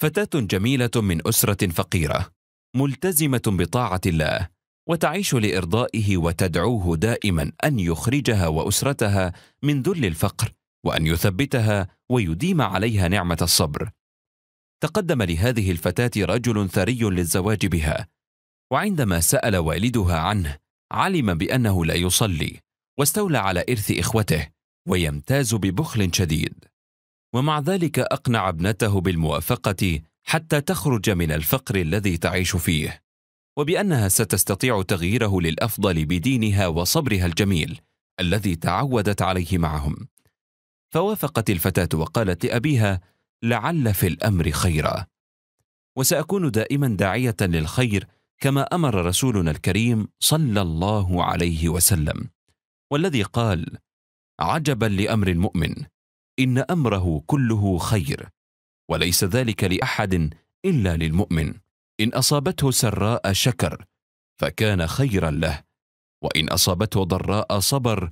فتاة جميلة من أسرة فقيرة، ملتزمة بطاعة الله، وتعيش لإرضائه وتدعوه دائما أن يخرجها وأسرتها من ذل الفقر، وأن يثبتها ويديم عليها نعمة الصبر. تقدم لهذه الفتاة رجل ثري للزواج بها، وعندما سأل والدها عنه، علم بأنه لا يصلي، واستولى على إرث إخوته، ويمتاز ببخل شديد. ومع ذلك اقنع ابنته بالموافقه حتى تخرج من الفقر الذي تعيش فيه وبانها ستستطيع تغييره للافضل بدينها وصبرها الجميل الذي تعودت عليه معهم فوافقت الفتاه وقالت لابيها لعل في الامر خيرا وساكون دائما داعيه للخير كما امر رسولنا الكريم صلى الله عليه وسلم والذي قال عجبا لامر المؤمن ان امره كله خير وليس ذلك لاحد الا للمؤمن ان اصابته سراء شكر فكان خيرا له وان اصابته ضراء صبر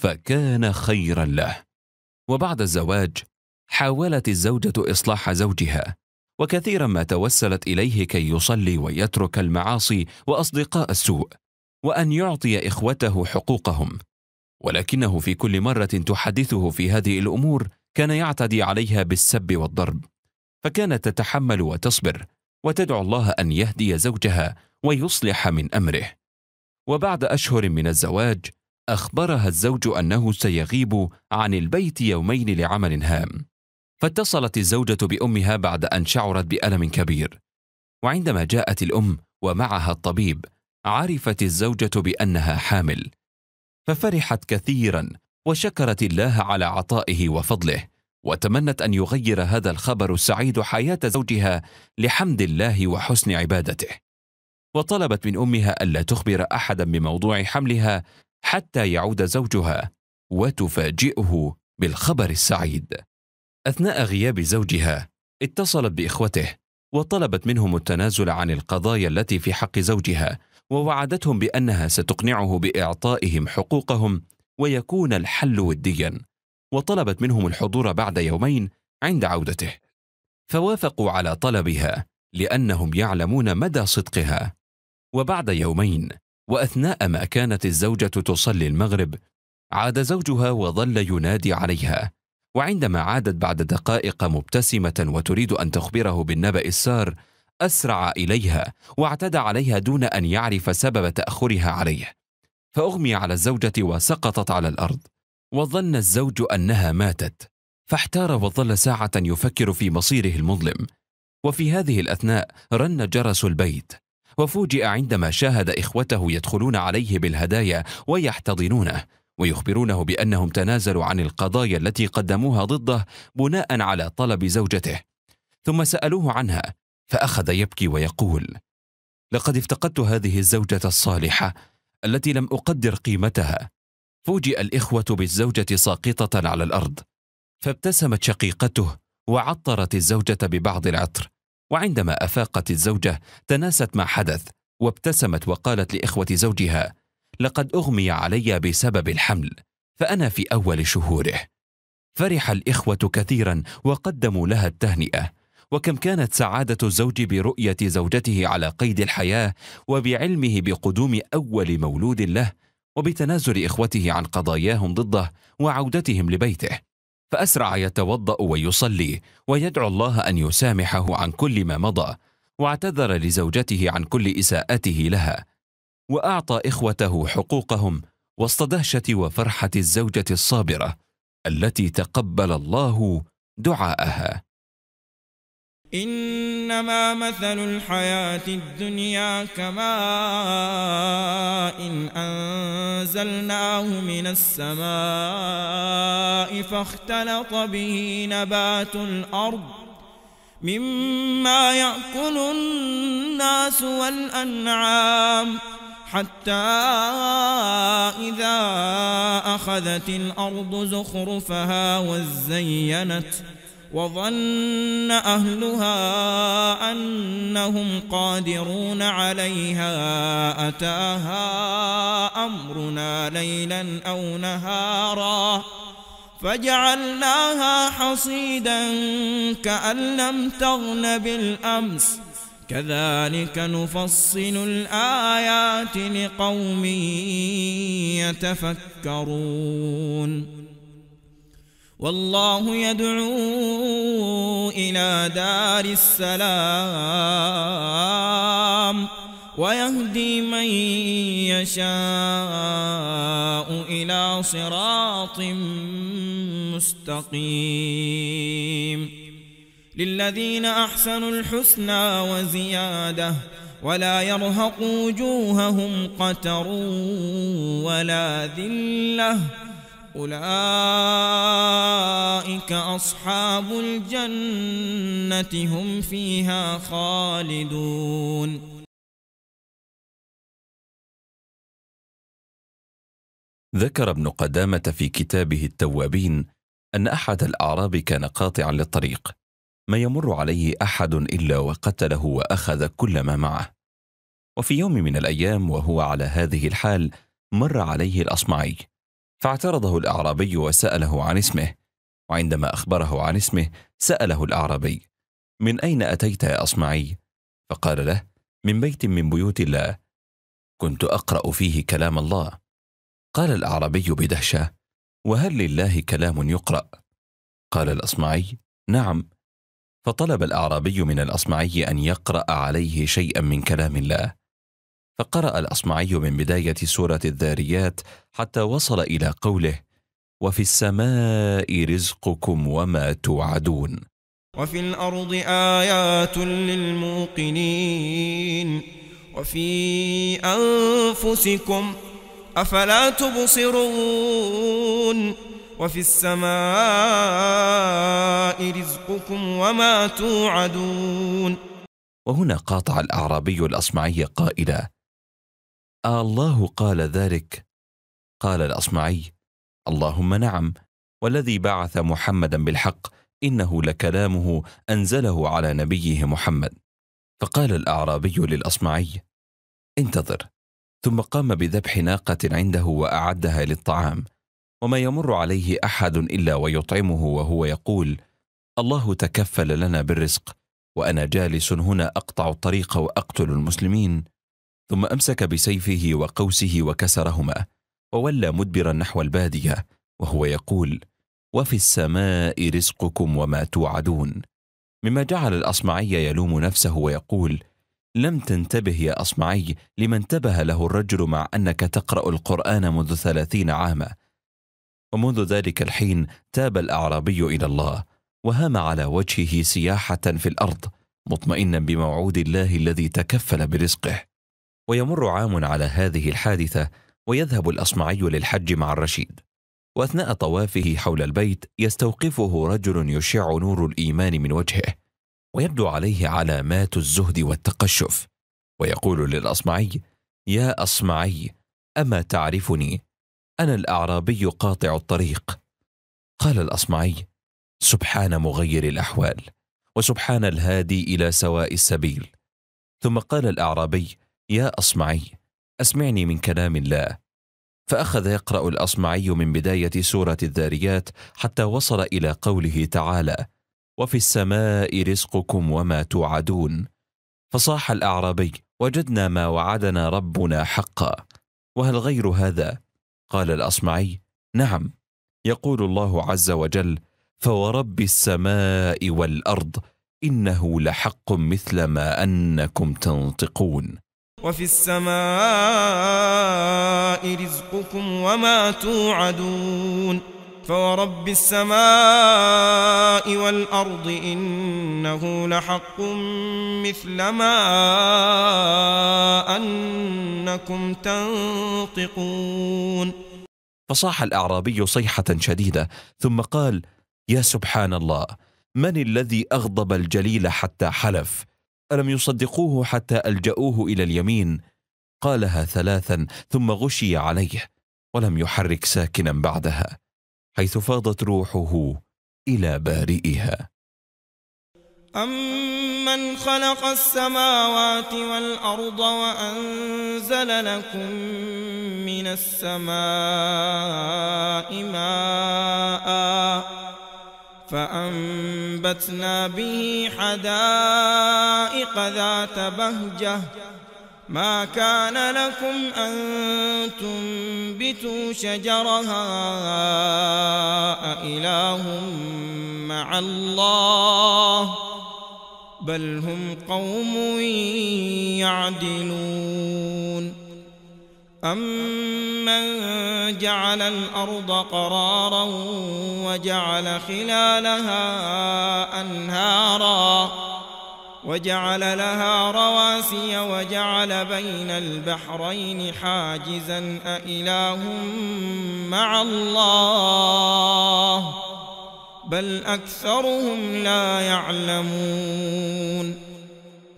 فكان خيرا له وبعد الزواج حاولت الزوجه اصلاح زوجها وكثيرا ما توسلت اليه كي يصلي ويترك المعاصي واصدقاء السوء وان يعطي اخوته حقوقهم ولكنه في كل مرة تحدثه في هذه الأمور كان يعتدي عليها بالسب والضرب فكانت تتحمل وتصبر وتدعو الله أن يهدي زوجها ويصلح من أمره وبعد أشهر من الزواج أخبرها الزوج أنه سيغيب عن البيت يومين لعمل هام فاتصلت الزوجة بأمها بعد أن شعرت بألم كبير وعندما جاءت الأم ومعها الطبيب عرفت الزوجة بأنها حامل ففرحت كثيرا وشكرت الله على عطائه وفضله وتمنت ان يغير هذا الخبر السعيد حياه زوجها لحمد الله وحسن عبادته وطلبت من امها الا تخبر احدا بموضوع حملها حتى يعود زوجها وتفاجئه بالخبر السعيد اثناء غياب زوجها اتصلت باخوته وطلبت منهم التنازل عن القضايا التي في حق زوجها ووعدتهم بانها ستقنعه باعطائهم حقوقهم ويكون الحل وديا وطلبت منهم الحضور بعد يومين عند عودته فوافقوا على طلبها لانهم يعلمون مدى صدقها وبعد يومين واثناء ما كانت الزوجه تصلي المغرب عاد زوجها وظل ينادي عليها وعندما عادت بعد دقائق مبتسمه وتريد ان تخبره بالنبا السار أسرع إليها واعتدى عليها دون أن يعرف سبب تأخرها عليه فأغمي على الزوجة وسقطت على الأرض وظن الزوج أنها ماتت فاحتار وظل ساعة يفكر في مصيره المظلم وفي هذه الأثناء رن جرس البيت وفوجئ عندما شاهد إخوته يدخلون عليه بالهدايا ويحتضنونه ويخبرونه بأنهم تنازلوا عن القضايا التي قدموها ضده بناء على طلب زوجته ثم سألوه عنها فاخذ يبكي ويقول لقد افتقدت هذه الزوجه الصالحه التي لم اقدر قيمتها فوجئ الاخوه بالزوجه ساقطه على الارض فابتسمت شقيقته وعطرت الزوجه ببعض العطر وعندما افاقت الزوجه تناست ما حدث وابتسمت وقالت لاخوه زوجها لقد اغمي علي بسبب الحمل فانا في اول شهوره فرح الاخوه كثيرا وقدموا لها التهنئه وكم كانت سعاده الزوج برؤيه زوجته على قيد الحياه وبعلمه بقدوم اول مولود له وبتنازل اخوته عن قضاياهم ضده وعودتهم لبيته فاسرع يتوضا ويصلي ويدعو الله ان يسامحه عن كل ما مضى واعتذر لزوجته عن كل اساءته لها واعطى اخوته حقوقهم وسط دهشه وفرحه الزوجه الصابره التي تقبل الله دعاءها إنما مثل الحياة الدنيا كماء إن أنزلناه من السماء فاختلط به نبات الأرض مما يأكل الناس والأنعام حتى إذا أخذت الأرض زخرفها وزينت وظن أهلها أنهم قادرون عليها أتاها أمرنا ليلا أو نهارا فجعلناها حصيدا كأن لم تغن بالأمس كذلك نفصل الآيات لقوم يتفكرون والله يدعو إلى دار السلام ويهدي من يشاء إلى صراط مستقيم للذين أحسنوا الحسنى وزيادة ولا يرهق وجوههم قتر ولا ذِلَّةٌ أولئك أصحاب الجنة هم فيها خالدون ذكر ابن قدامة في كتابه التوابين أن أحد الأعراب كان قاطعا للطريق ما يمر عليه أحد إلا وقتله وأخذ كل ما معه وفي يوم من الأيام وهو على هذه الحال مر عليه الأصمعي فاعترضه الأعرابي وسأله عن اسمه وعندما أخبره عن اسمه سأله الأعرابي من أين أتيت يا أصمعي؟ فقال له من بيت من بيوت الله كنت أقرأ فيه كلام الله قال الأعرابي بدهشة وهل لله كلام يقرأ؟ قال الأصمعي نعم فطلب الأعرابي من الأصمعي أن يقرأ عليه شيئا من كلام الله فقرأ الأصمعي من بداية سورة الذاريات حتى وصل إلى قوله: وفي السماء رزقكم وما توعدون. وفي الأرض آيات للموقنين وفي أنفسكم أفلا تبصرون وفي السماء رزقكم وما توعدون وهنا قاطع الأعرابي الأصمعي قائلا الله قال ذلك قال الاصمعي اللهم نعم والذي بعث محمدا بالحق انه لكلامه انزله على نبيه محمد فقال الاعرابي للاصمعي انتظر ثم قام بذبح ناقه عنده واعدها للطعام وما يمر عليه احد الا ويطعمه وهو يقول الله تكفل لنا بالرزق وانا جالس هنا اقطع الطريق واقتل المسلمين ثم أمسك بسيفه وقوسه وكسرهما وولى مدبرا نحو البادية وهو يقول وفي السماء رزقكم وما توعدون مما جعل الأصمعي يلوم نفسه ويقول لم تنتبه يا أصمعي لما انتبه له الرجل مع أنك تقرأ القرآن منذ ثلاثين عاما ومنذ ذلك الحين تاب الأعرابي إلى الله وهام على وجهه سياحة في الأرض مطمئنا بموعود الله الذي تكفل برزقه ويمر عام على هذه الحادثة ويذهب الأصمعي للحج مع الرشيد وأثناء طوافه حول البيت يستوقفه رجل يشع نور الإيمان من وجهه ويبدو عليه علامات الزهد والتقشف ويقول للأصمعي يا أصمعي أما تعرفني أنا الأعرابي قاطع الطريق قال الأصمعي سبحان مغير الأحوال وسبحان الهادي إلى سواء السبيل ثم قال الأعرابي يا أصمعي أسمعني من كلام الله فأخذ يقرأ الأصمعي من بداية سورة الذاريات حتى وصل إلى قوله تعالى وفي السماء رزقكم وما توعدون فصاح الأعرابي وجدنا ما وعدنا ربنا حقا وهل غير هذا؟ قال الأصمعي نعم يقول الله عز وجل فورب السماء والأرض إنه لحق مثل ما أنكم تنطقون وفي السماء رزقكم وما توعدون فورب السماء والأرض إنه لحق مثل ما أنكم تنطقون فصاح الأعرابي صيحة شديدة ثم قال يا سبحان الله من الذي أغضب الجليل حتى حلف؟ فلم يصدقوه حتى الجاوه الى اليمين قالها ثلاثا ثم غشي عليه ولم يحرك ساكنا بعدها حيث فاضت روحه الى بارئها أمن خلق السماوات والأرض وأنزل لكم من السماء ماءً فأنبتنا به حدائق ذات بهجة ما كان لكم أن تنبتوا شجرها أإله مع الله بل هم قوم يعدلون أمن جعل الأرض قرارا وجعل خلالها أنهارا وجعل لها رواسي وجعل بين البحرين حاجزا أإله مع الله بل أكثرهم لا يعلمون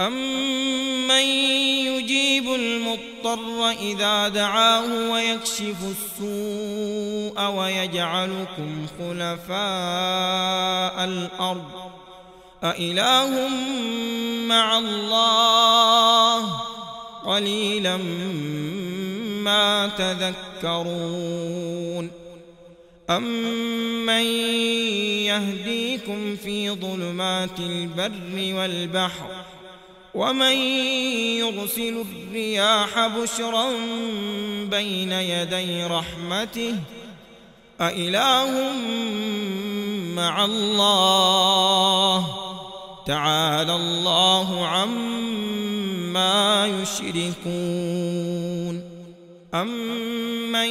أمن يجيب المطلق المضطر إذا دعاه ويكشف السوء ويجعلكم خلفاء الأرض أإله مع الله قليلا ما تذكرون أمن يهديكم في ظلمات البر والبحر ومن يرسل الرياح بشرا بين يدي رحمته أإله مع الله تعالى الله عما يشركون أمن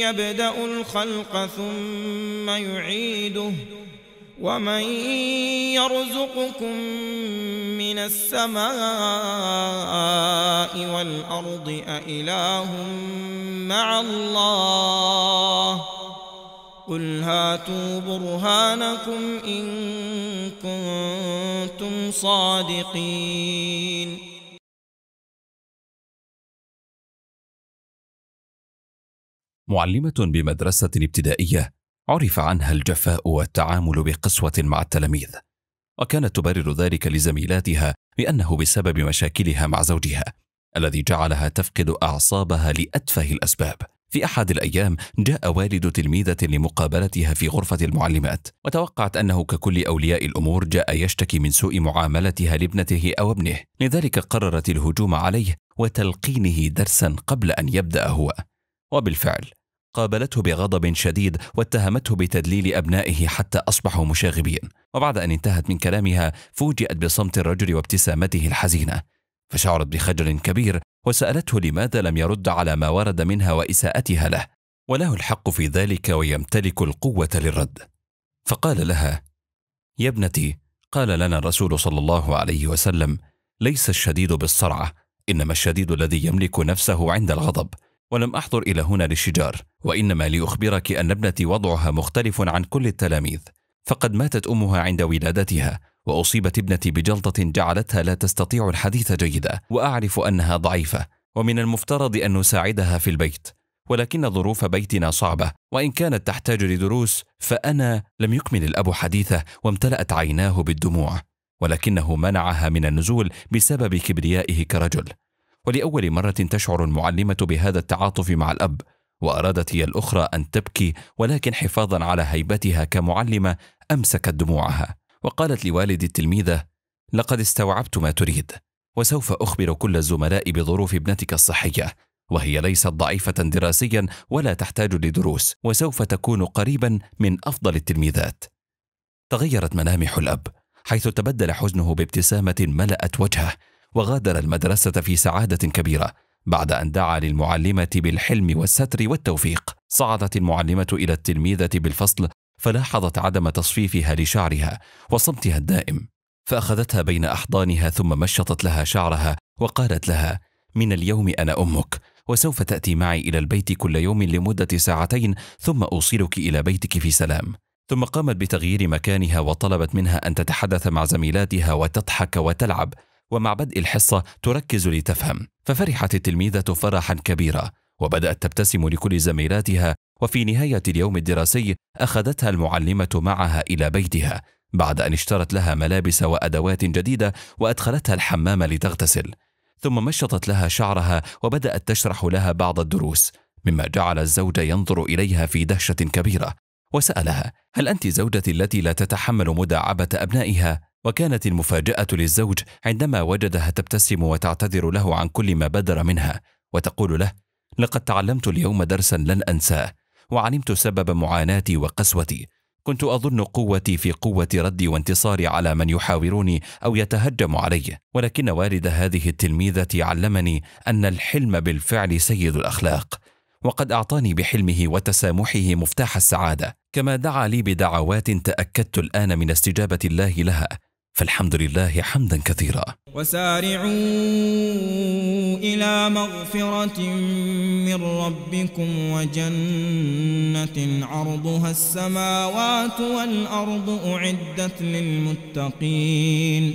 يبدأ الخلق ثم يعيده ومن يرزقكم من السماء والأرض أإله مع الله قل هاتوا برهانكم إن كنتم صادقين معلمة بمدرسة ابتدائية عرف عنها الجفاء والتعامل بقسوة مع التلاميذ وكانت تبرر ذلك لزميلاتها بأنه بسبب مشاكلها مع زوجها الذي جعلها تفقد أعصابها لأتفه الأسباب في أحد الأيام جاء والد تلميذة لمقابلتها في غرفة المعلمات وتوقعت أنه ككل أولياء الأمور جاء يشتكي من سوء معاملتها لابنته أو ابنه لذلك قررت الهجوم عليه وتلقينه درسا قبل أن يبدأ هو وبالفعل قابلته بغضب شديد واتهمته بتدليل أبنائه حتى أصبحوا مشاغبين وبعد أن انتهت من كلامها فوجئت بصمت الرجل وابتسامته الحزينة فشعرت بخجل كبير وسألته لماذا لم يرد على ما ورد منها وإساءتها له وله الحق في ذلك ويمتلك القوة للرد فقال لها يا ابنتي قال لنا الرسول صلى الله عليه وسلم ليس الشديد بالصرعة إنما الشديد الذي يملك نفسه عند الغضب ولم أحضر إلى هنا للشجار وإنما لأخبرك أن ابنتي وضعها مختلف عن كل التلاميذ فقد ماتت أمها عند ولادتها وأصيبت ابنتي بجلطة جعلتها لا تستطيع الحديث جيدا وأعرف أنها ضعيفة ومن المفترض أن نساعدها في البيت ولكن ظروف بيتنا صعبة وإن كانت تحتاج لدروس فأنا لم يكمل الأب حديثه وامتلأت عيناه بالدموع ولكنه منعها من النزول بسبب كبريائه كرجل ولأول مرة تشعر المعلمة بهذا التعاطف مع الأب وأرادت هي الأخرى أن تبكي ولكن حفاظا على هيبتها كمعلمة أمسكت دموعها وقالت لوالد التلميذة لقد استوعبت ما تريد وسوف أخبر كل الزملاء بظروف ابنتك الصحية وهي ليست ضعيفة دراسيا ولا تحتاج لدروس وسوف تكون قريبا من أفضل التلميذات تغيرت ملامح الأب حيث تبدل حزنه بابتسامة ملأت وجهه وغادر المدرسة في سعادة كبيرة بعد أن دعا للمعلمة بالحلم والستر والتوفيق. صعدت المعلمة إلى التلميذة بالفصل فلاحظت عدم تصفيفها لشعرها وصمتها الدائم، فأخذتها بين أحضانها ثم مشطت لها شعرها وقالت لها: من اليوم أنا أمك، وسوف تأتي معي إلى البيت كل يوم لمدة ساعتين ثم أوصلك إلى بيتك في سلام. ثم قامت بتغيير مكانها وطلبت منها أن تتحدث مع زميلاتها وتضحك وتلعب ومع بدء الحصة تركز لتفهم ففرحت التلميذة فرحا كبيرا وبدأت تبتسم لكل زميلاتها وفي نهاية اليوم الدراسي أخذتها المعلمة معها إلى بيتها بعد أن اشترت لها ملابس وأدوات جديدة وأدخلتها الحمام لتغتسل ثم مشطت لها شعرها وبدأت تشرح لها بعض الدروس مما جعل الزوج ينظر إليها في دهشة كبيرة وسألها هل أنت زوجتي التي لا تتحمل مداعبة أبنائها؟ وكانت المفاجأة للزوج عندما وجدها تبتسم وتعتذر له عن كل ما بدر منها وتقول له لقد تعلمت اليوم درسا لن أنساه وعلمت سبب معاناتي وقسوتي كنت أظن قوتي في قوة ردي وانتصاري على من يحاورني أو يتهجم علي ولكن والد هذه التلميذة علمني أن الحلم بالفعل سيد الأخلاق وقد أعطاني بحلمه وتسامحه مفتاح السعادة كما دعا لي بدعوات تأكدت الآن من استجابة الله لها فالحمد لله حمدا كثيرا وسارعوا إلى مغفرة من ربكم وجنة عرضها السماوات والأرض أعدت للمتقين